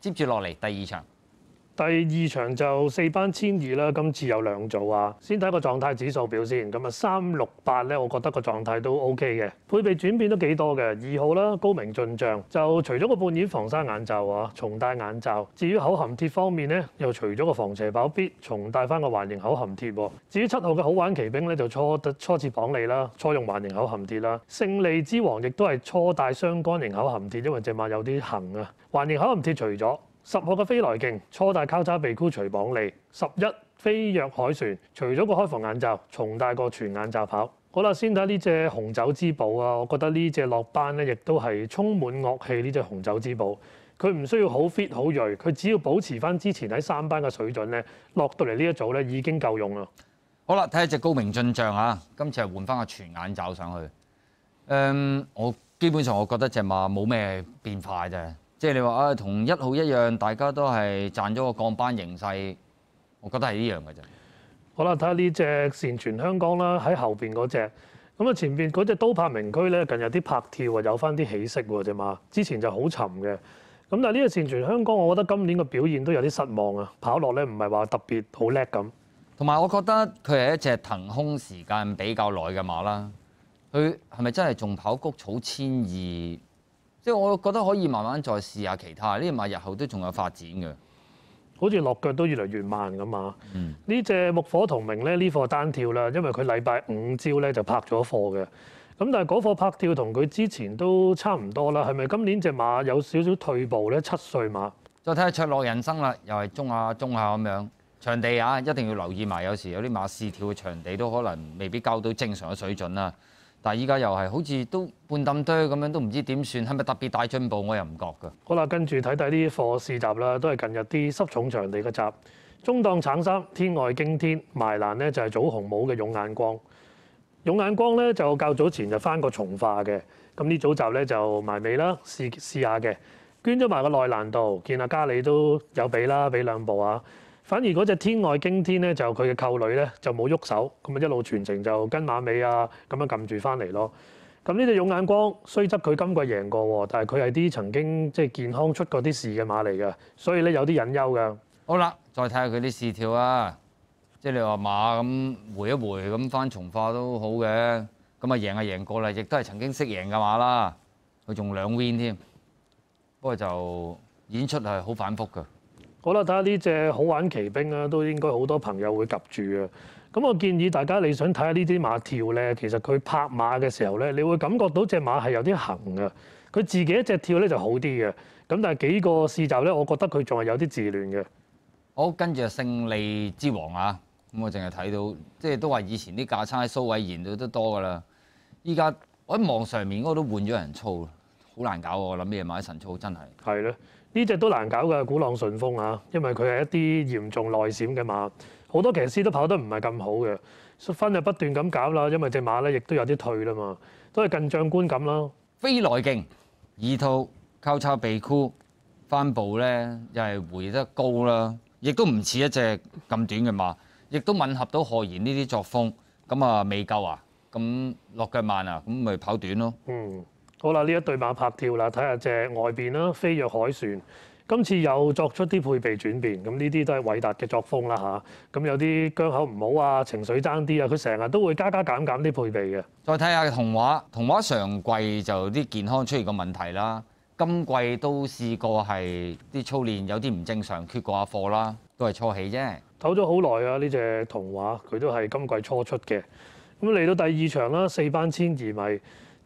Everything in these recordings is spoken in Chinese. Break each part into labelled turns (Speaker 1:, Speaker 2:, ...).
Speaker 1: 接住落嚟，第二場。第二場就四班千二啦，今次有兩組啊。先睇個狀態指數表先。咁啊，三六八咧，我覺得個狀態都 OK 嘅，配備轉變都幾多嘅。二號啦，高明進象就除咗個半掩防沙眼罩啊，重戴眼罩。至於口含鐵方面咧，又除咗個防斜跑必，重戴翻個環形口含鐵。至於七號嘅好玩騎兵咧，就初初次綁你啦，初用環形口含鐵啦。勝利之王亦都係初戴相關型口含鐵，因為隻馬有啲痕啊。環形口含鐵除咗。十號嘅飛來勁，初大交叉鼻箍除綁脷，十一飛躍海船，除咗個開放眼罩，重戴個全眼罩跑。好啦，先睇呢只紅酒之寶啊！我覺得呢只落班咧，亦都係充滿樂器呢只紅酒之寶。佢唔需要好 fit 好鋭，佢只要保持翻之前喺三班嘅水準咧，落到嚟呢一組咧已經夠用啦。
Speaker 2: 好啦，睇下只高明進象啊！今次係換翻個全眼罩上去。誒，我基本上我覺得只馬冇咩變化啫。即係你話啊，同一號一樣，大家都係賺咗個降班形勢，我覺得係呢樣嘅啫。
Speaker 1: 好啦，睇下呢只善存香港啦，喺後邊嗰只。咁啊，前邊嗰只都拍名區咧，近日啲拍跳啊，有翻啲起色喎，咋嘛？之前就好沉嘅。咁但係呢只善存香港，我覺得今年嘅表現都有啲失望啊，跑落咧唔係話特別好叻咁。
Speaker 2: 同埋我覺得佢係一隻騰空時間比較耐嘅馬啦。佢係咪真係仲跑谷草千二？即係我覺得可以慢慢再試下其他呢隻馬，日後都仲有發展嘅。好似落腳都越嚟越慢咁啊！呢隻木火同
Speaker 1: 名咧，呢貨單跳啦，因為佢禮拜五朝咧就拍咗貨嘅。咁但係嗰貨拍
Speaker 2: 跳同佢之前都差唔多啦。係咪今年隻馬有少少退步咧？七歲馬。再睇下卓落人生啦，又係中下中下咁樣。場地啊，一定要留意埋。有時有啲馬試跳嘅場地都可能未必交到正常嘅水準啦。但係依家又係好似都半擔堆咁樣，都唔知點算係咪特別大進步？我又唔覺㗎。
Speaker 1: 好啦，跟住睇睇啲課試習啦，都係近日啲濕重場地嘅集。中檔橙衫天外驚天埋難呢就係早紅帽嘅勇眼光勇眼光咧就較早前就翻過從化嘅咁呢組集咧就埋尾啦，試試下嘅捐咗埋個內欄度，見阿嘉里都有俾啦，俾兩部啊。反而嗰只天外驚天咧，就佢嘅扣女咧就冇喐手，咁啊一路全程就跟馬尾啊咁樣撳住翻嚟咯。咁呢只勇眼光雖則佢今季贏過，但係佢係啲曾經即係健康出過啲事嘅馬嚟嘅，所以咧有啲隱憂㗎。
Speaker 2: 好啦，再睇下佢啲事跳啊，即係你話馬咁回一回咁翻重化都好嘅，咁啊贏啊贏過啦，亦都係曾經識贏嘅馬啦，佢仲兩 win 添，不過就演出係好反覆㗎。
Speaker 1: 好啦，睇下呢只好玩奇兵啊，都應該好多朋友會及住啊。咁我建議大家你想睇下呢啲馬跳咧，其實佢拍馬嘅時候咧，你會感覺到只馬係有啲行嘅。佢自己一隻跳咧就好啲嘅。咁但係幾個試習咧，我覺得佢仲係有啲自亂嘅。
Speaker 2: 好，跟住勝利之王啊。咁我淨係睇到，即係都話以前啲駕駛蘇偉賢都多噶啦。依家我喺網上面嗰度都換咗人操，好難搞喎。諗咩馬神操真係？係咯。呢只都難搞
Speaker 1: 嘅，鼓浪順風啊，因為佢係一啲嚴重內閃嘅馬，好多騎師都跑得唔係咁好嘅，分就不斷咁搞啦，因為只馬咧亦都有啲退啦嘛，都係近將觀
Speaker 2: 咁啦。飛內勁，二套交叉鼻箍，翻步咧又係回得高啦，亦都唔似一隻咁短嘅馬，亦都吻合到何言呢啲作風，咁啊未夠啊，咁落腳慢啊，咁咪跑短咯。
Speaker 1: 嗯。好啦，呢一對馬拍跳啦，睇下隻外邊啦，飛躍海船，今次又作出啲配備轉變，咁呢啲都係偉達嘅作風啦嚇。咁有啲疆口唔好啊，情緒爭啲啊，佢成日都會加加減減啲配備嘅。
Speaker 2: 再睇下童話，童話上季就啲健康出現個問題啦，今季都試過係啲操練有啲唔正常，缺過下課啦，都係初起啫。
Speaker 1: 唞咗好耐啊，呢只童話佢都係今季初出嘅，咁嚟到第二場啦，四班千二米。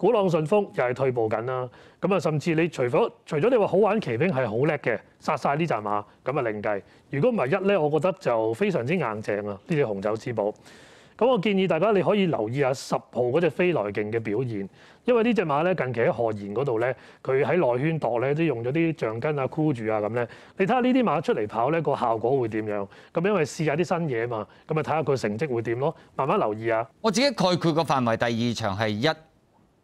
Speaker 1: 古浪順風又係退步緊啦，咁啊，甚至你除咗除咗你話好玩騎兵係好叻嘅，殺晒呢隻馬，咁啊另計。如果唔係一咧，我覺得就非常之硬淨啊！呢只紅酒之寶。咁我建議大家你可以留意下十號嗰只飛來勁嘅表現，因為呢只馬咧近期喺河源嗰度咧，佢喺內圈度咧都用咗啲橡筋啊箍住啊咁咧。你睇下呢啲馬出嚟跑咧個效果會點樣？咁因為試下啲新嘢啊嘛，咁啊睇下佢成績會點咯，慢慢留意啊。
Speaker 2: 我自己概括個範圍，第二場係一。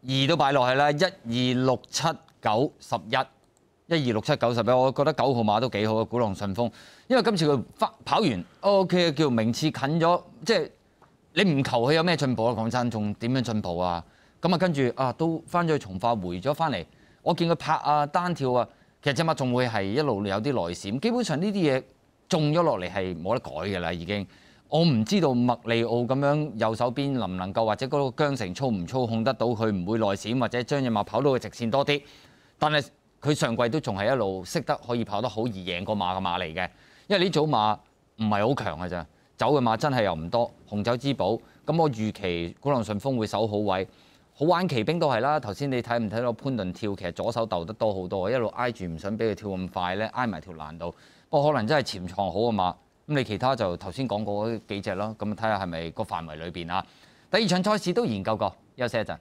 Speaker 2: 二都擺落去啦，一二六七九十一，一二六七九十一，我覺得九號馬都幾好嘅，鼓浪順風，因為今次佢跑完 O K 叫名次近咗，即係你唔求佢有咩進步啊？講真，仲點樣進步啊？咁啊，跟住啊，都翻咗去從化回咗翻嚟，我見佢拍啊、單跳啊，其實只馬仲會係一路有啲內閃，基本上呢啲嘢中咗落嚟係冇得改嘅啦，已經。我唔知道麥利奧咁樣右手邊能唔能夠，或者嗰個姜成操唔操控得到佢，唔會內閃或者張只馬跑到個直線多啲。但係佢上季都仲係一路識得可以跑得好而贏個馬嘅馬嚟嘅。因為呢組馬唔係好強嘅咋，走嘅馬真係又唔多。紅酒之寶，咁我預期古龍順風會守好位。好玩騎兵都係啦，頭先你睇唔睇到潘頓跳，其實左手鬥得多好多，一路挨住唔想俾佢跳咁快咧，挨埋條欄度。不過可能真係潛藏好嘅馬。咁你其他就頭先講過嗰幾隻咯，咁睇下係咪個範圍裏邊啊？第二場賽事都研究過，休息一陣。